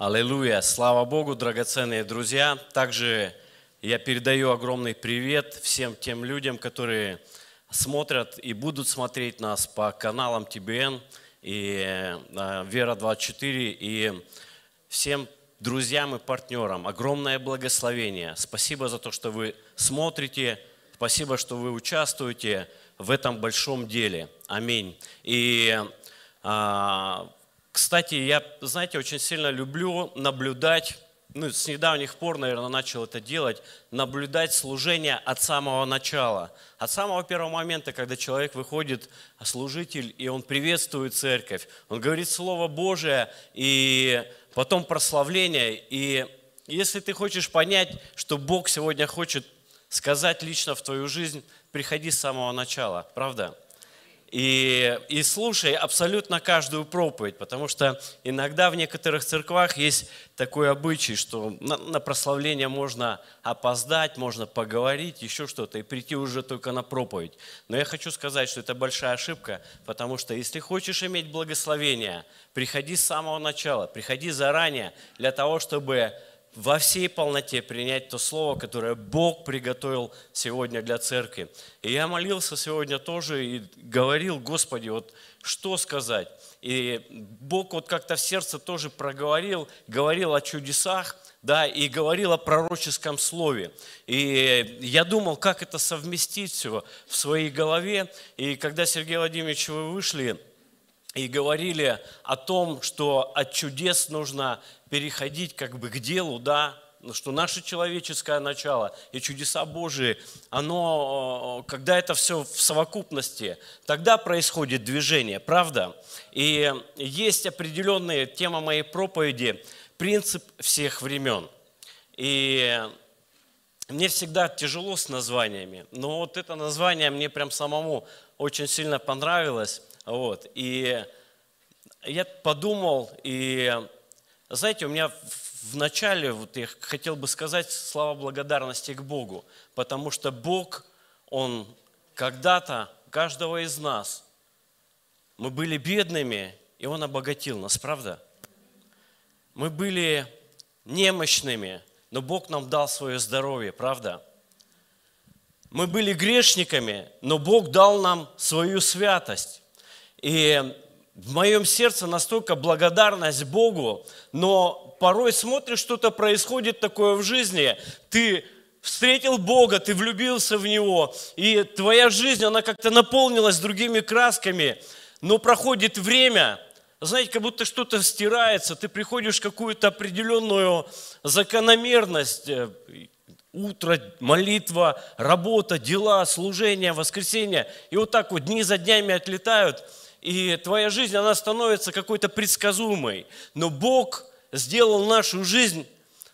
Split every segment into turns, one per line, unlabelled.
Аллилуйя! Слава Богу, драгоценные друзья! Также я передаю огромный привет всем тем людям, которые смотрят и будут смотреть нас по каналам ТБН и э, Вера24 и всем друзьям и партнерам. Огромное благословение. Спасибо за то, что вы смотрите. Спасибо, что вы участвуете в этом большом деле. Аминь. И а, кстати, я, знаете, очень сильно люблю наблюдать, ну, с недавних пор, наверное, начал это делать, наблюдать служение от самого начала. От самого первого момента, когда человек выходит, служитель, и он приветствует церковь, он говорит Слово Божие, и потом прославление. И если ты хочешь понять, что Бог сегодня хочет сказать лично в твою жизнь, приходи с самого начала, правда? И, и слушай абсолютно каждую проповедь, потому что иногда в некоторых церквах есть такой обычай, что на, на прославление можно опоздать, можно поговорить, еще что-то, и прийти уже только на проповедь. Но я хочу сказать, что это большая ошибка, потому что если хочешь иметь благословение, приходи с самого начала, приходи заранее для того, чтобы во всей полноте принять то слово, которое Бог приготовил сегодня для церкви. И я молился сегодня тоже и говорил, Господи, вот что сказать. И Бог вот как-то в сердце тоже проговорил, говорил о чудесах, да, и говорил о пророческом слове. И я думал, как это совместить все в своей голове. И когда, Сергей Владимирович, вы вышли, и говорили о том, что от чудес нужно переходить как бы к делу, да, ну, что наше человеческое начало и чудеса Божии, оно, э, когда это все в совокупности, тогда происходит движение, правда? И есть определенная тема моей проповеди – принцип всех времен. И мне всегда тяжело с названиями, но вот это название мне прям самому очень сильно понравилось. Вот. И я подумал, и знаете, у меня в начале, вот я хотел бы сказать слова благодарности к Богу, потому что Бог, Он когда-то каждого из нас, мы были бедными, и Он обогатил нас, правда? Мы были немощными, но Бог нам дал свое здоровье, правда? Мы были грешниками, но Бог дал нам свою святость. И в моем сердце настолько благодарность Богу, но порой смотришь, что-то происходит такое в жизни, ты встретил Бога, ты влюбился в Него, и твоя жизнь, она как-то наполнилась другими красками, но проходит время, знаете, как будто что-то стирается, ты приходишь в какую-то определенную закономерность, э, утро, молитва, работа, дела, служение, воскресенье, и вот так вот дни за днями отлетают – и твоя жизнь, она становится какой-то предсказуемой. Но Бог сделал нашу жизнь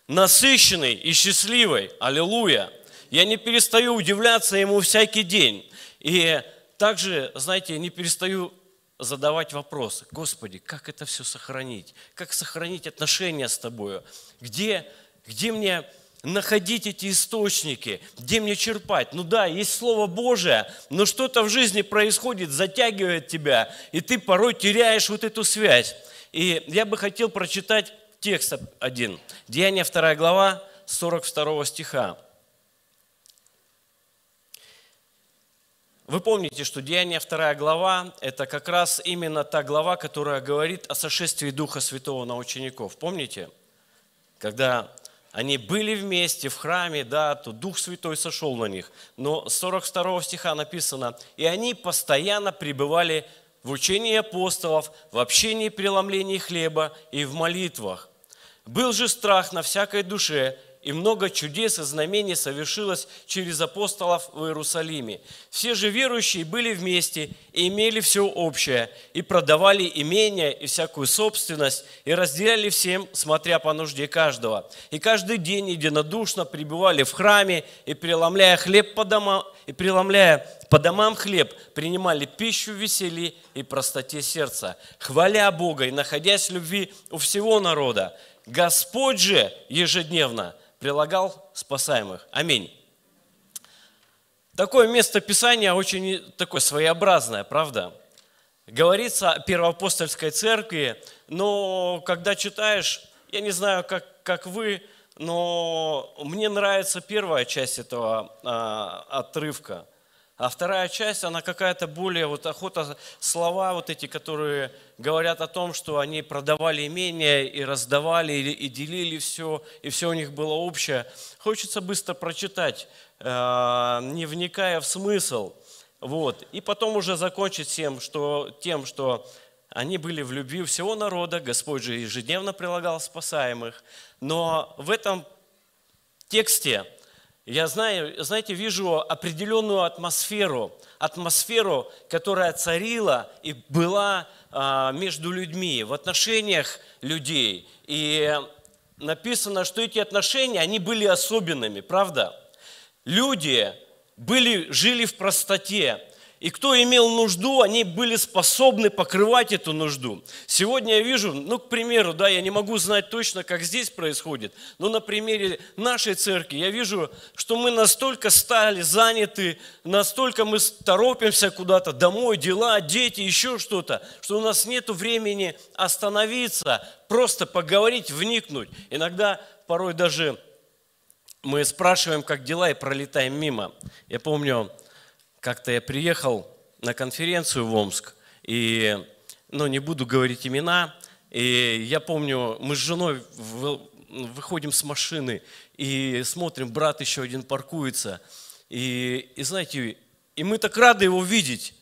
насыщенной и счастливой. Аллилуйя! Я не перестаю удивляться Ему всякий день. И также, знаете, не перестаю задавать вопросы. Господи, как это все сохранить? Как сохранить отношения с Тобою? Где, где мне находить эти источники, где мне черпать. Ну да, есть Слово Божие, но что-то в жизни происходит, затягивает тебя, и ты порой теряешь вот эту связь. И я бы хотел прочитать текст один. Деяние 2 глава, 42 стиха. Вы помните, что Деяние 2 глава – это как раз именно та глава, которая говорит о сошествии Духа Святого на учеников. Помните? Когда они были вместе в храме, да, то Дух Святой сошел на них. Но 42 стиха написано, и они постоянно пребывали в учении апостолов, в общении преломлении хлеба и в молитвах. Был же страх на всякой душе, и много чудес и знамений совершилось через апостолов в Иерусалиме. Все же верующие были вместе и имели все общее, и продавали имения и всякую собственность, и разделяли всем, смотря по нужде каждого. И каждый день единодушно пребывали в храме, и преломляя хлеб по домам, и преломляя по домам хлеб, принимали пищу в веселье и простоте сердца, хваля Бога и находясь в любви у всего народа. Господь же ежедневно – прилагал спасаемых. Аминь. Такое место Писания очень такое своеобразное, правда? Говорится о первоапостольской церкви, но когда читаешь, я не знаю, как, как вы, но мне нравится первая часть этого а, отрывка – а вторая часть, она какая-то более вот охота, слова вот эти, которые говорят о том, что они продавали имение и раздавали и делили все, и все у них было общее. Хочется быстро прочитать, э, не вникая в смысл. Вот. И потом уже закончить тем, что, тем, что они были в любви всего народа, Господь же ежедневно прилагал спасаемых. Но в этом тексте я знаю, знаете, вижу определенную атмосферу, атмосферу, которая царила и была а, между людьми, в отношениях людей. И написано, что эти отношения, они были особенными, правда? Люди были, жили в простоте, и кто имел нужду, они были способны покрывать эту нужду. Сегодня я вижу, ну, к примеру, да, я не могу знать точно, как здесь происходит, но на примере нашей церкви я вижу, что мы настолько стали заняты, настолько мы торопимся куда-то, домой, дела, дети, еще что-то, что у нас нет времени остановиться, просто поговорить, вникнуть. Иногда, порой даже мы спрашиваем, как дела, и пролетаем мимо. Я помню, как-то я приехал на конференцию в Омск, и, ну, не буду говорить имена, и я помню, мы с женой выходим с машины и смотрим, брат еще один паркуется. И, и знаете, и мы так рады его видеть,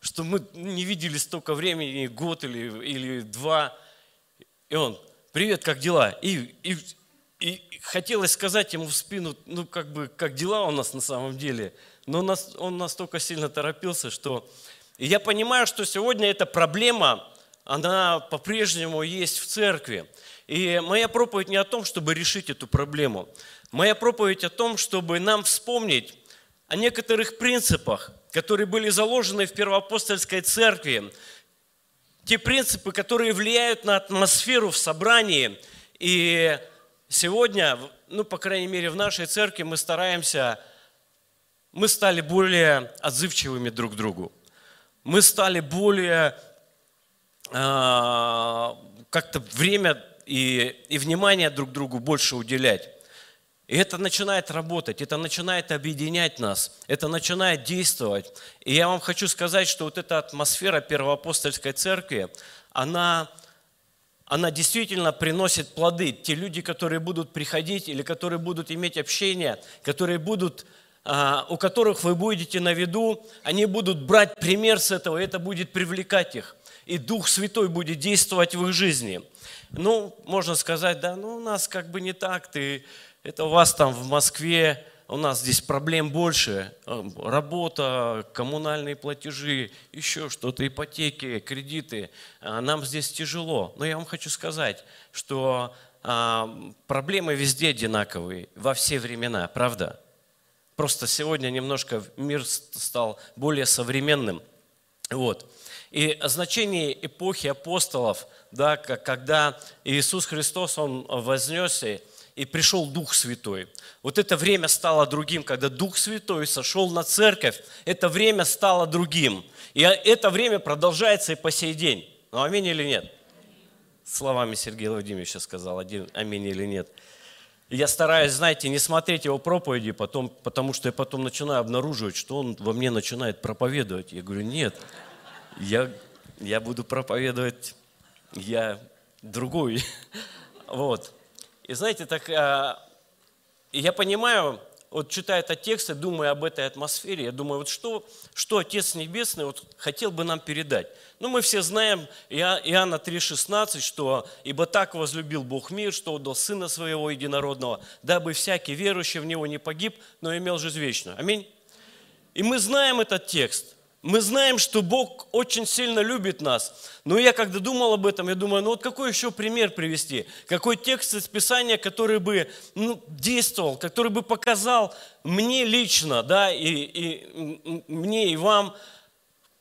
что мы не видели столько времени, год или, или два. И он, привет, как дела? И, и, и хотелось сказать ему в спину, ну как бы, как дела у нас на самом деле – но он настолько сильно торопился, что... И я понимаю, что сегодня эта проблема, она по-прежнему есть в церкви. И моя проповедь не о том, чтобы решить эту проблему. Моя проповедь о том, чтобы нам вспомнить о некоторых принципах, которые были заложены в первоапостольской церкви. Те принципы, которые влияют на атмосферу в собрании. И сегодня, ну, по крайней мере, в нашей церкви мы стараемся мы стали более отзывчивыми друг к другу. Мы стали более э, как-то время и, и внимание друг другу больше уделять. И это начинает работать, это начинает объединять нас, это начинает действовать. И я вам хочу сказать, что вот эта атмосфера Первоапостольской Церкви, она, она действительно приносит плоды. Те люди, которые будут приходить или которые будут иметь общение, которые будут а, у которых вы будете на виду, они будут брать пример с этого, и это будет привлекать их. И Дух Святой будет действовать в их жизни. Ну, можно сказать, да, ну у нас как бы не так, ты, это у вас там в Москве, у нас здесь проблем больше. Э, работа, коммунальные платежи, еще что-то, ипотеки, кредиты. А нам здесь тяжело. Но я вам хочу сказать, что а, проблемы везде одинаковые, во все времена, правда? Просто сегодня немножко мир стал более современным. Вот. И значение эпохи апостолов, да, когда Иисус Христос, Он вознесся, и пришел Дух Святой. Вот это время стало другим, когда Дух Святой сошел на церковь, это время стало другим. И это время продолжается и по сей день. Ну, аминь или нет? Словами Сергея Владимировича сказал, один, аминь или нет я стараюсь, знаете, не смотреть его проповеди, потом, потому что я потом начинаю обнаруживать, что он во мне начинает проповедовать. Я говорю, нет, я, я буду проповедовать, я другую. Вот. И знаете, так а, я понимаю, вот читая этот текст и думая об этой атмосфере, я думаю, вот что, что Отец Небесный вот хотел бы нам передать. Ну, мы все знаем Иоанна 3,16, что «Ибо так возлюбил Бог мир, что отдал Сына Своего Единородного, дабы всякий верующий в Него не погиб, но имел жизнь вечную». Аминь. И мы знаем этот текст. Мы знаем, что Бог очень сильно любит нас. Но я когда думал об этом, я думаю, ну вот какой еще пример привести? Какой текст из Писания, который бы ну, действовал, который бы показал мне лично, да, и, и мне, и вам,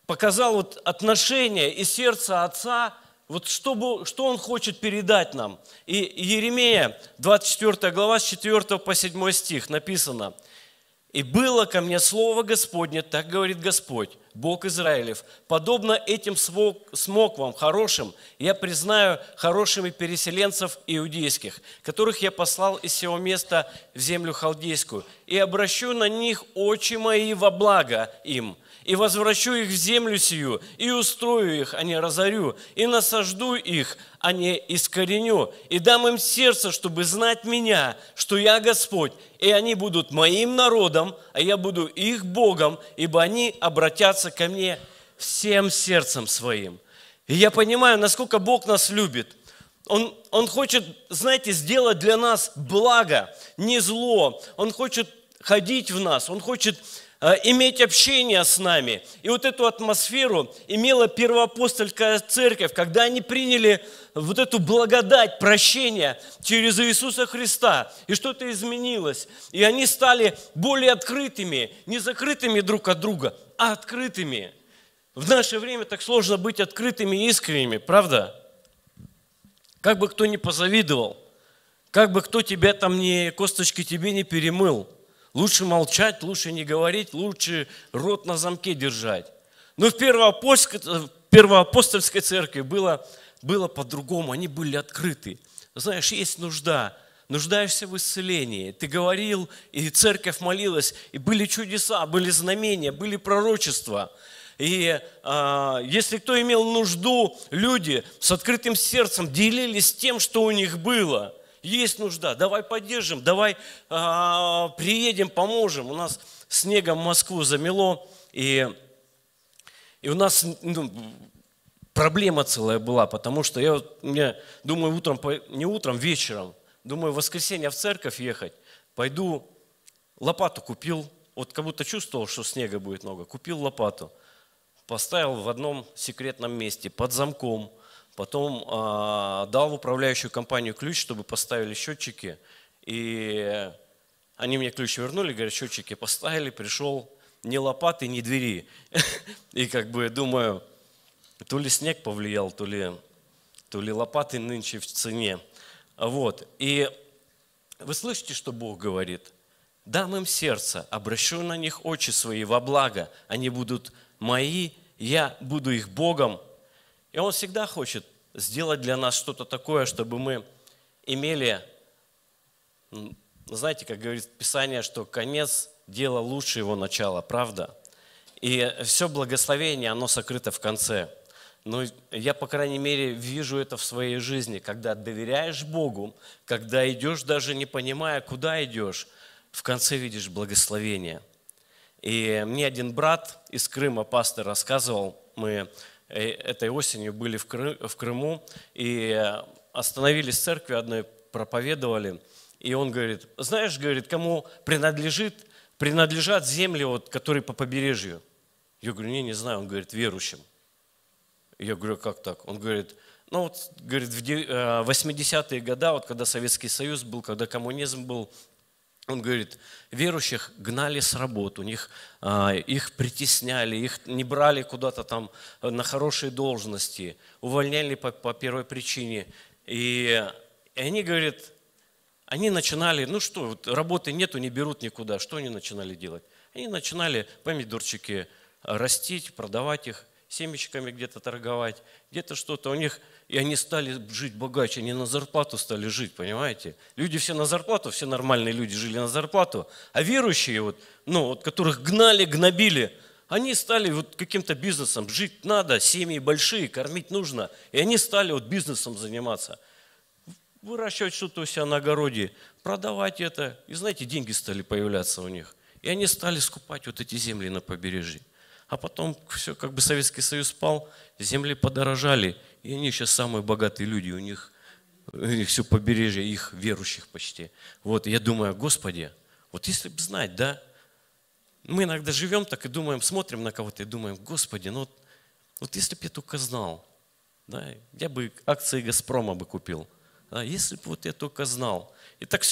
показал вот отношение и сердце Отца, вот что, что Он хочет передать нам. И Еремея, 24 глава, с 4 по 7 стих написано – и было ко мне слово Господне, так говорит Господь, Бог Израилев, подобно этим смоквам хорошим, я признаю хорошими переселенцев иудейских, которых я послал из сего места в землю халдейскую, и обращу на них очи мои во благо им, и возвращу их в землю сию, и устрою их, а не разорю, и насажду их, а не искореню, и дам им сердце, чтобы знать меня, что я Господь, и они будут моим народом, а я буду их Богом, ибо они обратятся ко мне всем сердцем своим. И я понимаю, насколько Бог нас любит – он, он хочет, знаете, сделать для нас благо, не зло. Он хочет ходить в нас, Он хочет Э, иметь общение с нами. И вот эту атмосферу имела первоапостольская церковь, когда они приняли вот эту благодать прощения через Иисуса Христа. И что-то изменилось. И они стали более открытыми, не закрытыми друг от друга, а открытыми. В наше время так сложно быть открытыми и искренними, правда? Как бы кто ни позавидовал, как бы кто тебя там не, косточки тебе не перемыл – Лучше молчать, лучше не говорить, лучше рот на замке держать. Но в первоапостольской, э, первоапостольской церкви было, было по-другому, они были открыты. Знаешь, есть нужда, нуждаешься в исцелении. Ты говорил, и церковь молилась, и были чудеса, были знамения, были пророчества. И э, если кто имел нужду, люди с открытым сердцем делились тем, что у них было – есть нужда, давай поддержим, давай а, приедем, поможем. У нас снегом Москву замело, и, и у нас ну, проблема целая была, потому что я, я думаю, утром, не утром, вечером, думаю, в воскресенье в церковь ехать, пойду, лопату купил, вот как будто чувствовал, что снега будет много, купил лопату, поставил в одном секретном месте, под замком – потом э, дал в управляющую компанию ключ, чтобы поставили счетчики, и они мне ключ вернули, говорят, счетчики поставили, пришел ни лопаты, ни двери. И как бы думаю, то ли снег повлиял, то ли, то ли лопаты нынче в цене. Вот. И вы слышите, что Бог говорит? Дам им сердце, обращу на них очи свои во благо. Они будут мои, я буду их Богом, и Он всегда хочет сделать для нас что-то такое, чтобы мы имели, знаете, как говорит Писание, что конец дела лучше его начала, правда? И все благословение, оно сокрыто в конце. Но я, по крайней мере, вижу это в своей жизни, когда доверяешь Богу, когда идешь, даже не понимая, куда идешь, в конце видишь благословение. И мне один брат из Крыма, пастор, рассказывал, мы Э, этой осенью были в, Крыму и э, остановились в церкви одной, проповедовали. И он говорит, знаешь, говорит, кому принадлежит, принадлежат земли, вот, которые по побережью. Я говорю, не, не знаю. Он говорит, верующим. Я говорю, «А как так? Он говорит, ну вот, говорит, в 80-е э, годы, вот когда Советский Союз был, когда коммунизм был, он говорит, верующих гнали с работы, у них а, их притесняли, их не брали куда-то там э, на хорошие должности, увольняли по, по первой причине. И, и они, говорят, они начинали, ну что, вот работы нету, не берут никуда, что они начинали делать? Они начинали помидорчики растить, продавать их семечками где-то торговать, где-то что-то у них, и они стали жить богаче, они на зарплату стали жить, понимаете? Люди все на зарплату, все нормальные люди жили на зарплату, а верующие, вот, ну, вот, которых гнали, гнобили, они стали вот каким-то бизнесом, жить надо, семьи большие, кормить нужно, и они стали вот бизнесом заниматься – выращивать что-то у себя на огороде, продавать это. И знаете, деньги стали появляться у них. И они стали скупать вот эти земли на побережье. А потом все, как бы Советский Союз пал, земли подорожали, и они сейчас самые богатые люди, у них, у них все побережье, их верующих почти. Вот, я думаю, Господи, вот если бы знать, да, мы иногда живем так и думаем, смотрим на кого-то и думаем, Господи, ну вот, вот если бы я только знал, да, я бы акции «Газпрома» бы купил, да, если бы вот я только знал. И так,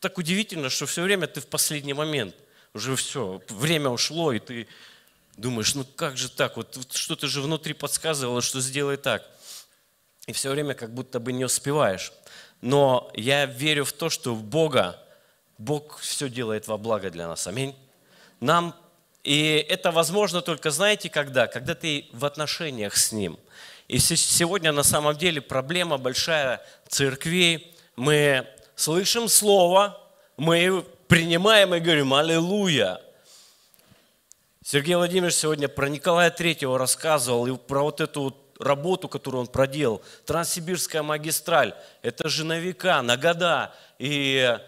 так удивительно, что все время ты в последний момент, уже все, время ушло, и ты Думаешь, ну как же так? Вот, вот что-то же внутри подсказывало, что сделай так. И все время как будто бы не успеваешь. Но я верю в то, что в Бога, Бог все делает во благо для нас. Аминь. Нам и это возможно только, знаете, когда? Когда ты в отношениях с Ним. И сегодня на самом деле проблема большая церквей. Мы слышим Слово, мы принимаем и говорим «Аллилуйя», Сергей Владимирович сегодня про Николая Третьего рассказывал и про вот эту вот работу, которую он проделал. Транссибирская магистраль, это же на века, на года. И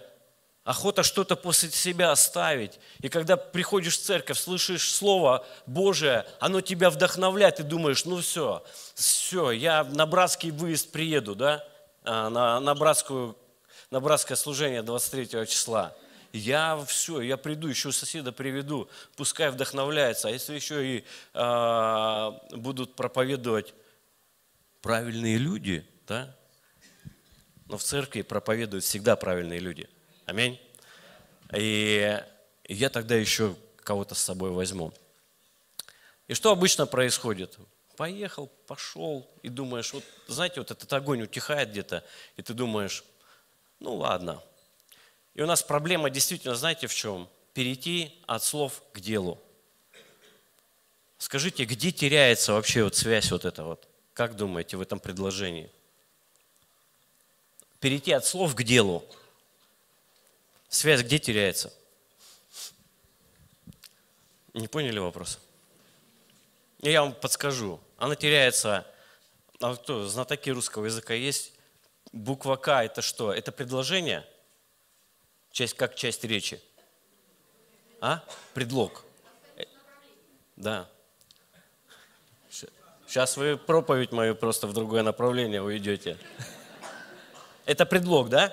охота что-то после себя оставить. И когда приходишь в церковь, слышишь Слово Божие, оно тебя вдохновляет, и думаешь, ну все, все, я на братский выезд приеду, да, а, на, на, братскую, на братское служение 23 числа я все, я приду, еще соседа приведу, пускай вдохновляется. А если еще и э, будут проповедовать правильные люди, да? Но в церкви проповедуют всегда правильные люди. Аминь. И я тогда еще кого-то с собой возьму. И что обычно происходит? Поехал, пошел, и думаешь, вот знаете, вот этот огонь утихает где-то, и ты думаешь, ну ладно, и у нас проблема действительно, знаете, в чем? Перейти от слов к делу. Скажите, где теряется вообще вот связь вот эта вот? Как думаете в этом предложении? Перейти от слов к делу. Связь где теряется? Не поняли вопрос? Я вам подскажу. Она теряется, а кто, знатоки русского языка есть? Буква К это что? Это предложение? Часть, как часть речи? А? Предлог. Э, да. Сейчас вы проповедь мою просто в другое направление уйдете. Это предлог, да?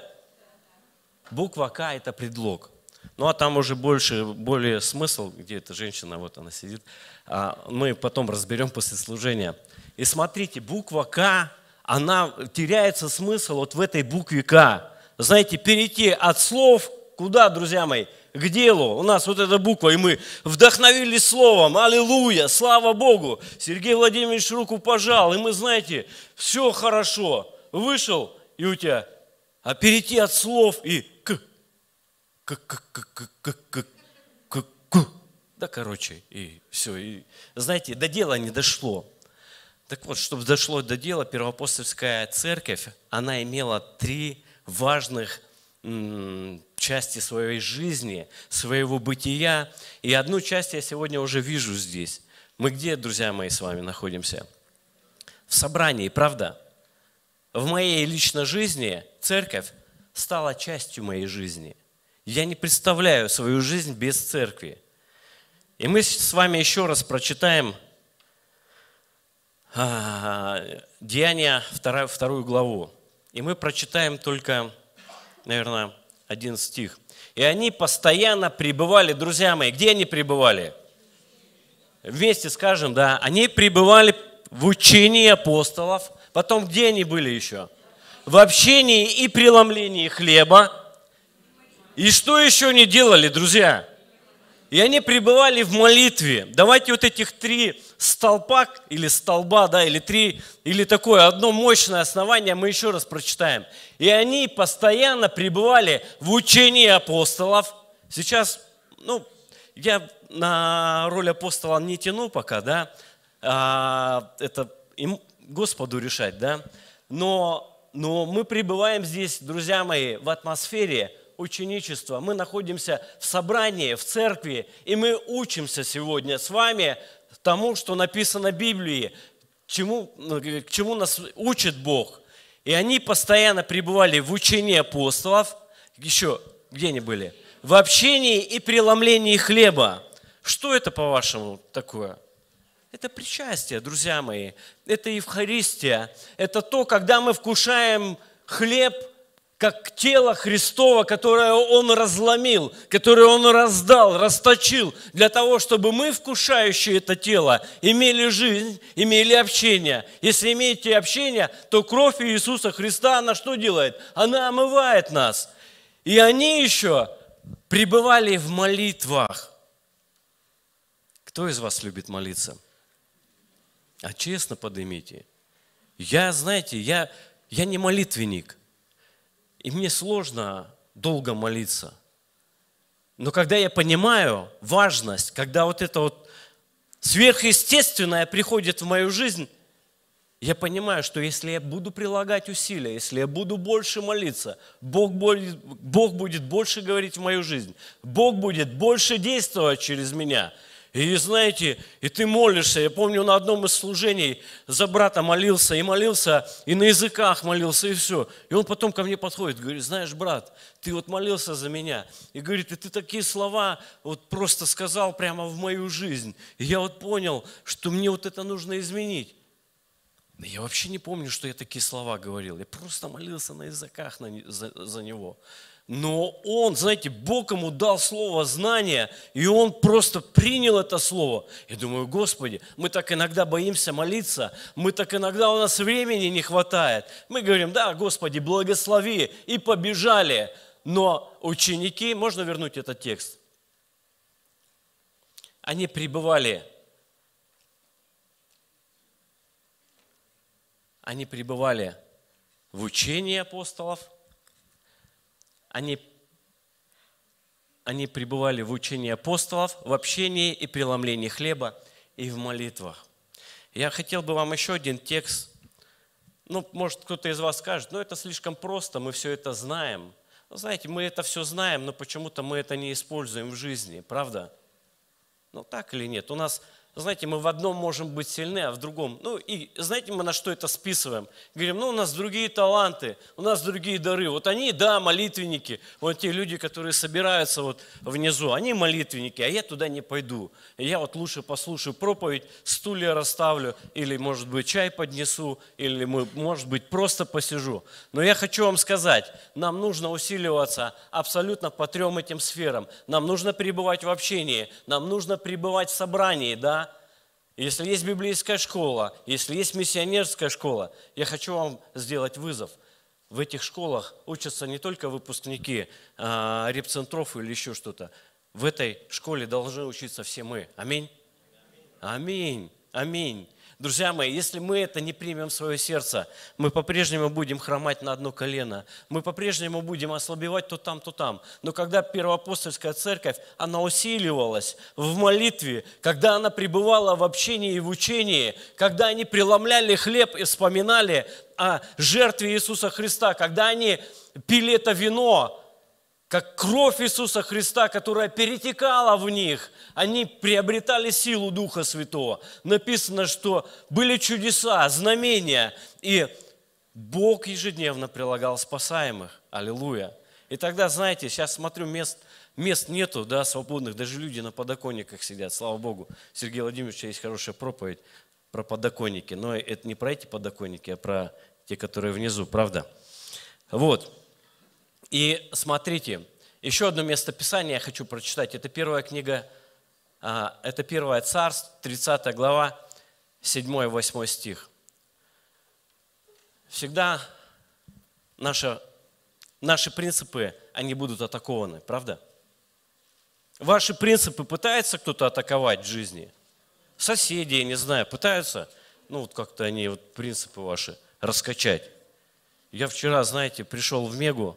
Буква К – это предлог. Ну, а там уже больше, более смысл, где эта женщина, вот она сидит. А мы потом разберем после служения. И смотрите, буква К, она теряется смысл вот в этой букве К. Знаете, перейти от слов Куда, друзья мои? К делу. У нас вот эта буква, и мы вдохновились словом. Аллилуйя, слава Богу. Сергей Владимирович руку пожал, и мы, знаете, все хорошо. Вышел, и у тебя, а перейти от слов и к, к, к, к, к, к, к, к, к. Да, короче, и все. И, знаете, до дела не дошло. Так вот, чтобы дошло до дела, первоапостольская церковь, она имела три важных части своей жизни, своего бытия. И одну часть я сегодня уже вижу здесь. Мы где, друзья мои, с вами находимся? В собрании, правда? В моей личной жизни церковь стала частью моей жизни. Я не представляю свою жизнь без церкви. И мы с вами еще раз прочитаем а, Деяния, вторую, главу. И мы прочитаем только, наверное, один стих. И они постоянно пребывали, друзья мои, где они пребывали? Вместе скажем, да, они пребывали в учении апостолов, потом где они были еще? В общении и преломлении хлеба. И что еще они делали, друзья? И они пребывали в молитве. Давайте вот этих три столпак или столба, да, или три, или такое одно мощное основание, мы еще раз прочитаем. И они постоянно пребывали в учении апостолов. Сейчас, ну, я на роль апостола не тяну пока, да, а, это им Господу решать, да, но, но мы пребываем здесь, друзья мои, в атмосфере ученичества. Мы находимся в собрании, в церкви, и мы учимся сегодня с вами тому, что написано в Библии, чему, ну, к чему нас учит Бог. И они постоянно пребывали в учении апостолов, еще где они были? В общении и преломлении хлеба. Что это, по-вашему, такое? Это причастие, друзья мои. Это Евхаристия. Это то, когда мы вкушаем хлеб – как тело Христова, которое Он разломил, которое Он раздал, расточил, для того, чтобы мы, вкушающие это тело, имели жизнь, имели общение. Если имеете общение, то кровь Иисуса Христа, она что делает? Она омывает нас. И они еще пребывали в молитвах. Кто из вас любит молиться? А честно поднимите. Я, знаете, я, я не молитвенник. И мне сложно долго молиться. Но когда я понимаю важность, когда вот это вот сверхъестественное приходит в мою жизнь, я понимаю, что если я буду прилагать усилия, если я буду больше молиться, Бог будет, Бог будет больше говорить в мою жизнь, Бог будет больше действовать через меня – и знаете, и ты молишься. Я помню, на одном из служений за брата молился и молился, и на языках молился, и все. И он потом ко мне подходит, говорит, знаешь, брат, ты вот молился за меня. И говорит, и ты такие слова вот просто сказал прямо в мою жизнь. И я вот понял, что мне вот это нужно изменить. Да я вообще не помню, что я такие слова говорил. Я просто молился на языках на, за, за него. Но он, знаете, Бог ему дал слово знания, и он просто принял это слово. Я думаю, Господи, мы так иногда боимся молиться, мы так иногда у нас времени не хватает. Мы говорим, да, Господи, благослови, и побежали. Но ученики, можно вернуть этот текст? Они пребывали, они пребывали в учении апостолов – они, они пребывали в учении апостолов, в общении и преломлении хлеба и в молитвах. Я хотел бы вам еще один текст. Ну, может, кто-то из вас скажет, ну, это слишком просто, мы все это знаем. Но, ну, знаете, мы это все знаем, но почему-то мы это не используем в жизни, правда? Ну, так или нет? У нас знаете, мы в одном можем быть сильны, а в другом. Ну и знаете, мы на что это списываем? Говорим, ну у нас другие таланты, у нас другие дары. Вот они, да, молитвенники, вот те люди, которые собираются вот внизу, они молитвенники, а я туда не пойду. Я вот лучше послушаю проповедь, стулья расставлю, или, может быть, чай поднесу, или, может быть, просто посижу. Но я хочу вам сказать, нам нужно усиливаться абсолютно по трем этим сферам. Нам нужно пребывать в общении, нам нужно пребывать в собрании, да, если есть библейская школа, если есть миссионерская школа, я хочу вам сделать вызов. В этих школах учатся не только выпускники а, репцентров или еще что-то. В этой школе должны учиться все мы. Аминь. Аминь. Аминь. Друзья мои, если мы это не примем в свое сердце, мы по-прежнему будем хромать на одно колено, мы по-прежнему будем ослабевать то там, то там. Но когда первоапостольская церковь, она усиливалась в молитве, когда она пребывала в общении и в учении, когда они преломляли хлеб и вспоминали о жертве Иисуса Христа, когда они пили это вино, как кровь Иисуса Христа, которая перетекала в них, они приобретали силу Духа Святого. Написано, что были чудеса, знамения, и Бог ежедневно прилагал спасаемых. Аллилуйя. И тогда, знаете, сейчас смотрю, мест, мест нету, да, свободных, даже люди на подоконниках сидят, слава Богу. Сергей Владимирович, есть хорошая проповедь про подоконники, но это не про эти подоконники, а про те, которые внизу, правда? Вот. И смотрите, еще одно место Писания я хочу прочитать. Это первая книга, а, это первое царство, 30 глава, 7-8 стих. Всегда наши наши принципы, они будут атакованы, правда? Ваши принципы пытается кто-то атаковать в жизни? Соседи, я не знаю, пытаются? Ну, вот как-то они, вот принципы ваши, раскачать. Я вчера, знаете, пришел в Мегу,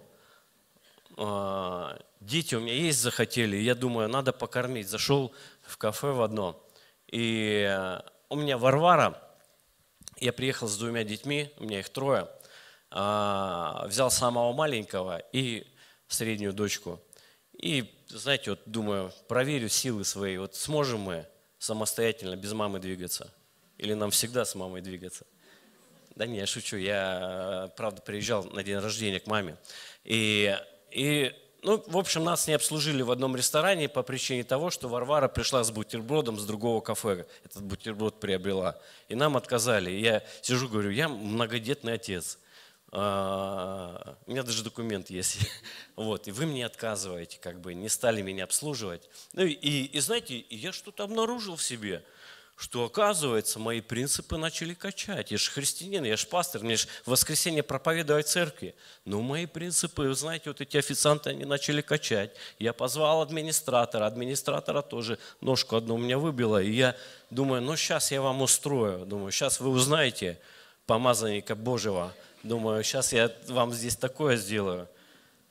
а, дети у меня есть захотели, я думаю, надо покормить. Зашел в кафе в одно, и э, у меня Варвара, я приехал с двумя детьми, у меня их трое, а, взял самого маленького и среднюю дочку. И, знаете, вот думаю, проверю силы свои, вот сможем мы самостоятельно без мамы двигаться? Или нам всегда с мамой двигаться? Да не, я шучу, я, э, правда, приезжал на день рождения к маме. И и, ну, в общем, нас не обслужили в одном ресторане по причине того, что Варвара пришла с бутербродом с другого кафе. Этот бутерброд приобрела. И нам отказали. я сижу, говорю, я многодетный отец. А, у меня даже документ есть. вот, и вы мне отказываете, как бы не стали меня обслуживать. Ну и, и знаете, я что-то обнаружил в себе – что, оказывается, мои принципы начали качать. Я же христианин, я же пастор, мне же в воскресенье проповедовать церкви. Но ну, мои принципы, вы знаете, вот эти официанты, они начали качать. Я позвал администратора, администратора тоже ножку одну у меня выбила. И я думаю, ну сейчас я вам устрою. Думаю, сейчас вы узнаете помазанника Божьего. Думаю, сейчас я вам здесь такое сделаю.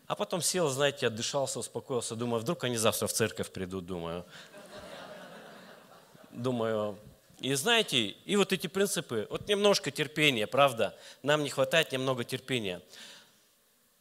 А потом сел, знаете, отдышался, успокоился. Думаю, «А вдруг они завтра в церковь придут, думаю думаю, и знаете, и вот эти принципы, вот немножко терпения, правда, нам не хватает немного терпения.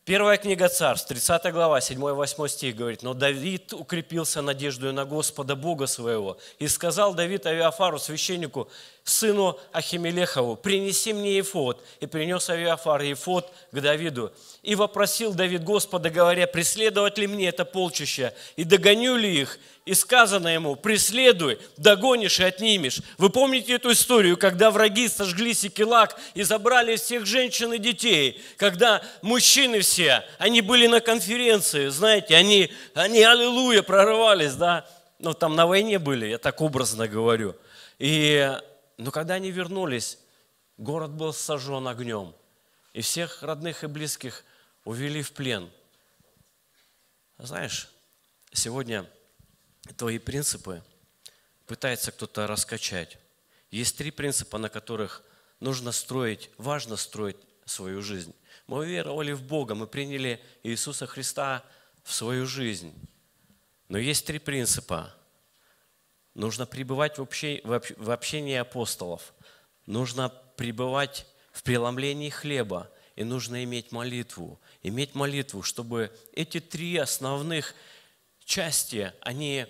Первая книга Царств, 30 глава, 7-8 стих говорит, «Но Давид укрепился надеждой на Господа Бога своего, и сказал Давид Авиафару, священнику, сыну Ахимелехову, принеси мне Ефот. И принес Авиафар Ефот к Давиду. И вопросил Давид Господа, говоря, преследовать ли мне это полчище, и догоню ли их? И сказано ему, преследуй, догонишь и отнимешь. Вы помните эту историю, когда враги сожгли Секелак и забрали всех женщин и детей, когда мужчины все, они были на конференции, знаете, они, они аллилуйя прорывались, да, ну, там на войне были, я так образно говорю. И но когда они вернулись, город был сожжен огнем, и всех родных и близких увели в плен. Знаешь, сегодня твои принципы пытается кто-то раскачать. Есть три принципа, на которых нужно строить, важно строить свою жизнь. Мы веровали в Бога, мы приняли Иисуса Христа в свою жизнь. Но есть три принципа, нужно пребывать в, общении, в общении апостолов, нужно пребывать в преломлении хлеба, и нужно иметь молитву. Иметь молитву, чтобы эти три основных части, они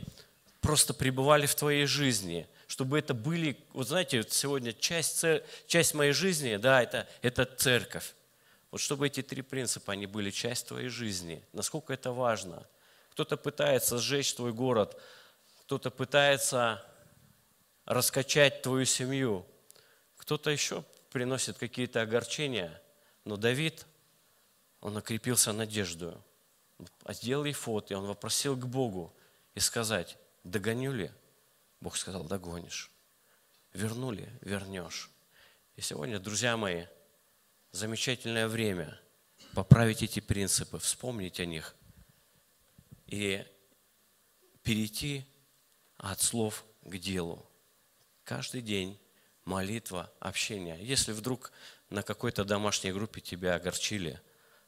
просто пребывали в твоей жизни, чтобы это были, вот знаете, вот сегодня часть, часть моей жизни, да, это, это церковь. Вот чтобы эти три принципа, они были часть твоей жизни. Насколько это важно. Кто-то пытается сжечь твой город – кто-то пытается раскачать твою семью, кто-то еще приносит какие-то огорчения, но Давид, он окрепился надеждою. Отдел Ефот, и он вопросил к Богу и сказать, догоню ли? Бог сказал, догонишь. Вернули? Вернешь. И сегодня, друзья мои, замечательное время поправить эти принципы, вспомнить о них и перейти от слов к делу. Каждый день молитва, общение. Если вдруг на какой-то домашней группе тебя огорчили,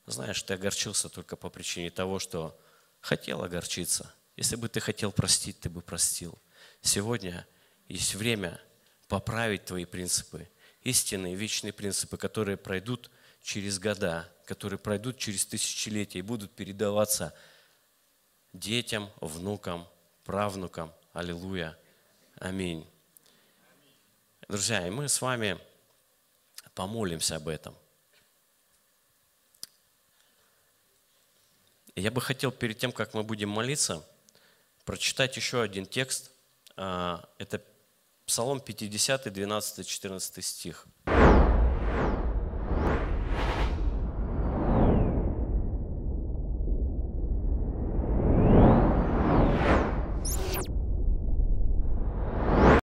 знаешь, ты огорчился только по причине того, что хотел огорчиться. Если бы ты хотел простить, ты бы простил. Сегодня есть время поправить твои принципы, истинные, вечные принципы, которые пройдут через года, которые пройдут через тысячелетия и будут передаваться детям, внукам, правнукам – Аллилуйя. Аминь. Друзья, и мы с вами помолимся об этом. Я бы хотел перед тем, как мы будем молиться, прочитать еще один текст. А, это Псалом 50, 12, 14 стих.